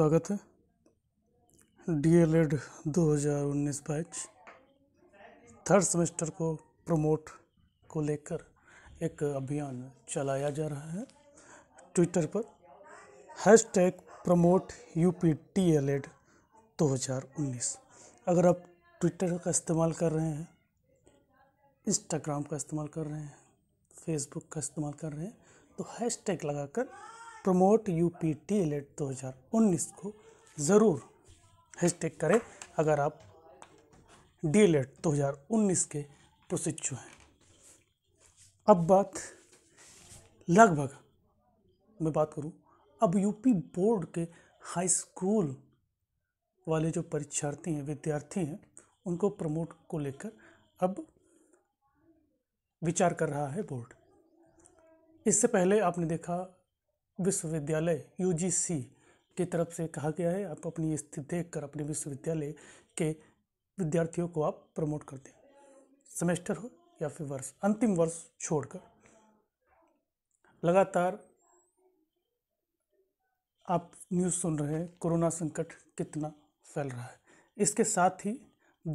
स्वागत है D L एड दो हज़ार उन्नीस थर्ड सेमेस्टर को प्रमोट को लेकर एक अभियान चलाया जा रहा है ट्विटर पर hash tag promote U P T L एड दो हज़ार उन्नीस अगर आप ट्विटर का इस्तेमाल कर रहे हैं इंस्टाग्राम का इस्तेमाल कर रहे हैं फेसबुक का इस्तेमाल कर रहे हैं तो हैश टैग लगाकर प्रमोट यू पी टी एलेट दो हज़ार उन्नीस को ज़रूर हैशटैग करें अगर आप डी एलेट दो हज़ार उन्नीस के प्रशिक्षु हैं अब बात लगभग मैं बात करूं अब यूपी बोर्ड के हाई स्कूल वाले जो परीक्षार्थी हैं विद्यार्थी हैं उनको प्रमोट को लेकर अब विचार कर रहा है बोर्ड इससे पहले आपने देखा विश्वविद्यालय यूजीसी की तरफ से कहा गया है आप अपनी स्थिति देख कर अपने विश्वविद्यालय के विद्यार्थियों को आप प्रमोट कर दें सेमेस्टर हो या फिर वर्ष अंतिम वर्ष छोड़कर लगातार आप न्यूज़ सुन रहे हैं कोरोना संकट कितना फैल रहा है इसके साथ ही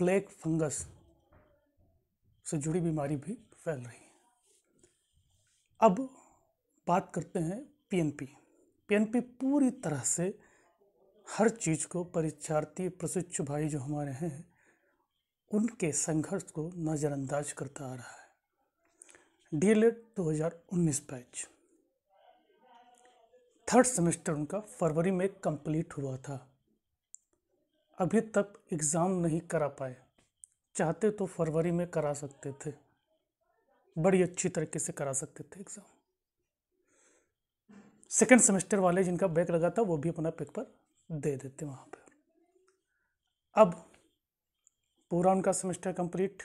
ब्लैक फंगस से जुड़ी बीमारी भी फैल रही है अब बात करते हैं पीएनपी पीएनपी पूरी तरह से हर चीज़ को परीक्षार्थी प्रशिक्षु भाई जो हमारे हैं उनके संघर्ष को नज़रअंदाज करता आ रहा है डी एल एड दो हज़ार उन्नीस बैच थर्ड सेमेस्टर उनका फरवरी में कंप्लीट हुआ था अभी तक एग्ज़ाम नहीं करा पाए चाहते तो फरवरी में करा सकते थे बड़ी अच्छी तरीके से करा सकते थे एग्ज़ाम सेकेंड सेमेस्टर वाले जिनका ब्रेक लगा था वो भी अपना पेपर दे देते वहाँ पर अब पूरा उनका सेमेस्टर कंप्लीट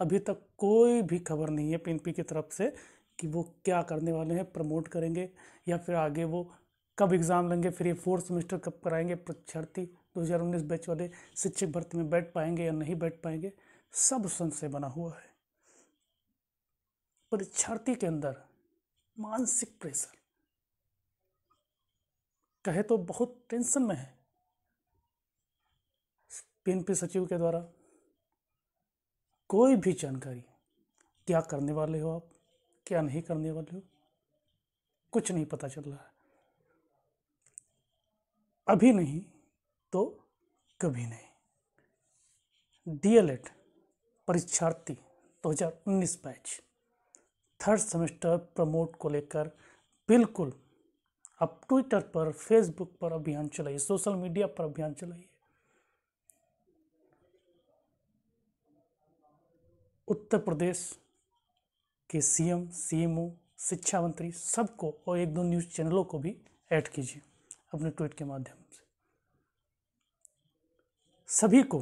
अभी तक कोई भी खबर नहीं है पीएनपी की तरफ से कि वो क्या करने वाले हैं प्रमोट करेंगे या फिर आगे वो कब एग्ज़ाम लेंगे फिर ये फोर्थ सेमेस्टर कब कराएंगे परीक्षार्थी उन्नीस बैच वाले शिक्षक भर्ती में बैठ पाएंगे या नहीं बैठ पाएंगे सब संशय बना हुआ है परीक्षार्थी के अंदर मानसिक प्रेशर कहे तो बहुत टेंशन में है पीएनपी सचिव के द्वारा कोई भी जानकारी क्या करने वाले हो आप क्या नहीं करने वाले हो कुछ नहीं पता चल रहा है अभी नहीं तो कभी नहीं डीएलएड परीक्षार्थी 2019 बैच थर्ड सेमेस्टर प्रमोट को लेकर बिल्कुल आप ट्विटर पर फेसबुक पर अभियान चलाइए सोशल मीडिया पर अभियान चलाइए उत्तर प्रदेश के सीएम सीएमओ शिक्षा मंत्री सबको और एक दो न्यूज़ चैनलों को भी ऐड कीजिए अपने ट्वीट के माध्यम से सभी को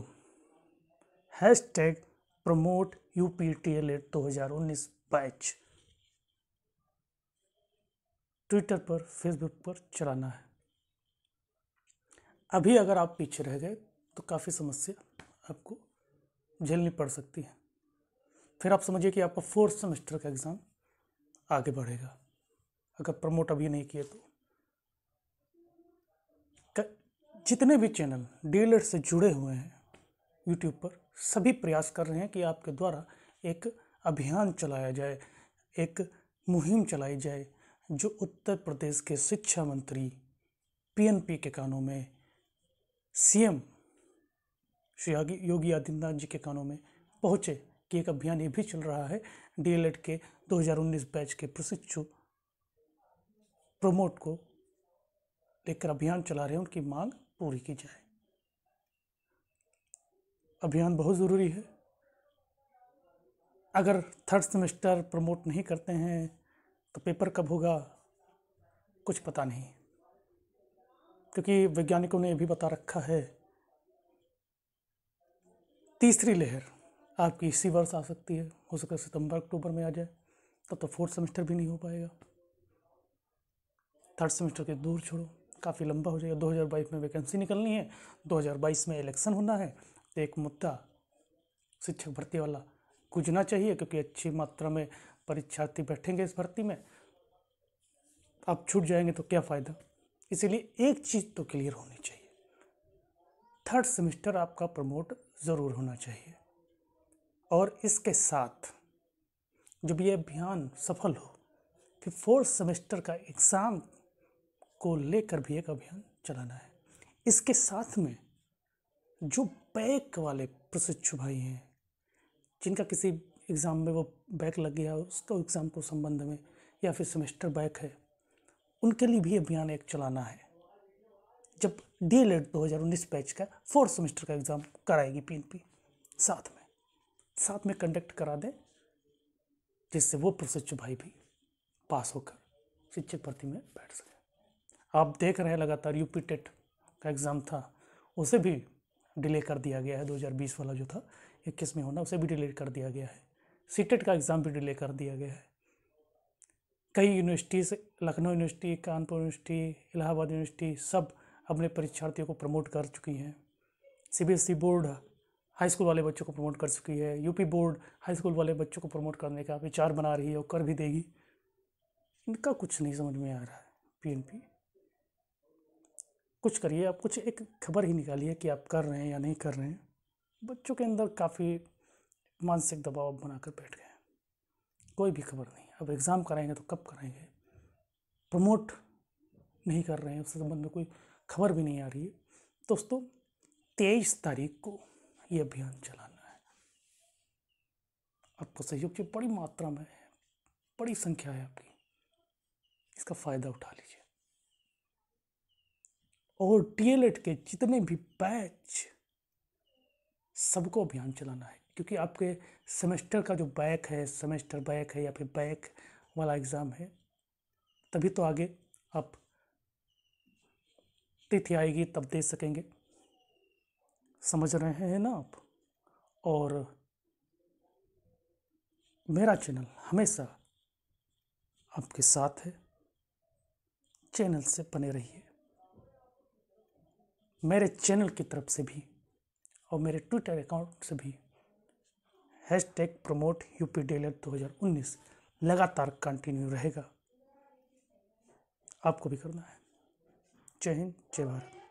hash tag promote U P T L एड दो हज़ार उन्नीस बैच ट्विटर पर फेसबुक पर चलाना है अभी अगर आप पीछे रह गए तो काफ़ी समस्या आपको झेलनी पड़ सकती है फिर आप समझिए कि आपका फोर्थ सेमेस्टर का एग्ज़ाम आगे बढ़ेगा अगर प्रमोट अभी नहीं किए तो जितने भी चैनल डीलर से जुड़े हुए हैं यूट्यूब पर सभी प्रयास कर रहे हैं कि आपके द्वारा एक अभियान चलाया जाए एक मुहिम चलाई जाए जो उत्तर प्रदेश के शिक्षा मंत्री पीएनपी के कानों में सीएम श्री योगी आदित्यनाथ जी के कानों में पहुँचे कि एक अभियान ये भी चल रहा है डीएलएड के 2019 बैच के प्रशिक्षु प्रमोट को लेकर अभियान चला रहे हैं उनकी मांग पूरी की जाए अभियान बहुत ज़रूरी है अगर थर्ड सेमेस्टर प्रमोट नहीं करते हैं तो पेपर कब होगा कुछ पता नहीं क्योंकि वैज्ञानिकों ने भी बता रखा है तीसरी लहर आपकी इसी वर्ष आ सकती है हो सकता है सितंबर अक्टूबर में आ जाए तब तो फोर्थ सेमेस्टर भी नहीं हो पाएगा थर्ड सेमेस्टर के दूर छोड़ो काफ़ी लंबा हो जाएगा 2022 में वैकेंसी निकलनी है 2022 में इलेक्शन होना है तो एक मुद्दा शिक्षक भर्ती वाला गुजना चाहिए क्योंकि अच्छी मात्रा में परीक्षार्थी बैठेंगे इस भर्ती में आप छूट जाएंगे तो क्या फ़ायदा इसीलिए एक चीज़ तो क्लियर होनी चाहिए थर्ड सेमेस्टर आपका प्रमोट ज़रूर होना चाहिए और इसके साथ जब ये अभियान सफल हो फिर फोर्थ सेमेस्टर का एग्ज़ाम को लेकर भी एक अभियान चलाना है इसके साथ में जो बैक वाले प्रशिक्षु भाई हैं जिनका किसी एग्ज़ाम में वो बैक लग गया उसको एग्ज़ाम को संबंध में या फिर सेमेस्टर बैक है उनके लिए भी अभियान एक चलाना है जब डी एल एड दो हज़ार उन्नीस बैच का फोर्थ सेमेस्टर का एग्ज़ाम कराएगी पी एन पी साथ में साथ में कंडक्ट करा दें जिससे वो प्रशिक्षु भाई भी पास होकर शिक्षक भर्ती में बैठ सके आप देख रहे हैं लगातार यूपी टेट का एग्ज़ाम था उसे भी डिले कर दिया गया है 2020 वाला जो था इक्कीस में होना उसे भी डिले कर दिया गया है सीटेट का एग्ज़ाम भी डिले कर दिया गया है कई universities Lucknow university Kanpur university Allahabad university सब अपने परीक्षार्थियों को प्रमोट कर चुकी हैं सीबीएसई बोर्ड हाई स्कूल वाले बच्चों को प्रमोट कर चुकी है यूपी बोर्ड हाई स्कूल वाले बच्चों को प्रमोट करने का विचार बना रही है और कर भी देगी इनका कुछ नहीं समझ में आ रहा है पीएनपी कुछ करिए आप कुछ एक खबर ही निकालिए कि आप कर रहे हैं या नहीं कर रहे हैं बच्चों के अंदर काफ़ी मानसिक दबाव बनाकर बैठ गए कोई भी खबर नहीं अब एग्ज़ाम कराएंगे तो कब कराएंगे प्रमोट नहीं कर रहे हैं उससे संबंध में कोई खबर भी नहीं आ रही है दोस्तों तेईस तारीख को ये अभियान चलाना है आपको सहयोग की बड़ी मात्रा में है बड़ी संख्या है आपकी इसका फ़ायदा उठा लीजिए और डीएलएड के जितने भी बैच सबको अभियान चलाना है क्योंकि आपके सेमेस्टर का जो बैक है सेमेस्टर बैक है या फिर बैक वाला एग्ज़ाम है तभी तो आगे आप तिथि आएगी तब दे सकेंगे समझ रहे हैं ना आप और मेरा चैनल हमेशा आपके साथ है चैनल से बने रहिए मेरे चैनल की तरफ से भी और मेरे ट्विटर अकाउंट से भी hash tag promote U P दो हज़ार उन्नीस लगातार कंटिन्यू रहेगा आपको भी करना है जय हिंद जय भारत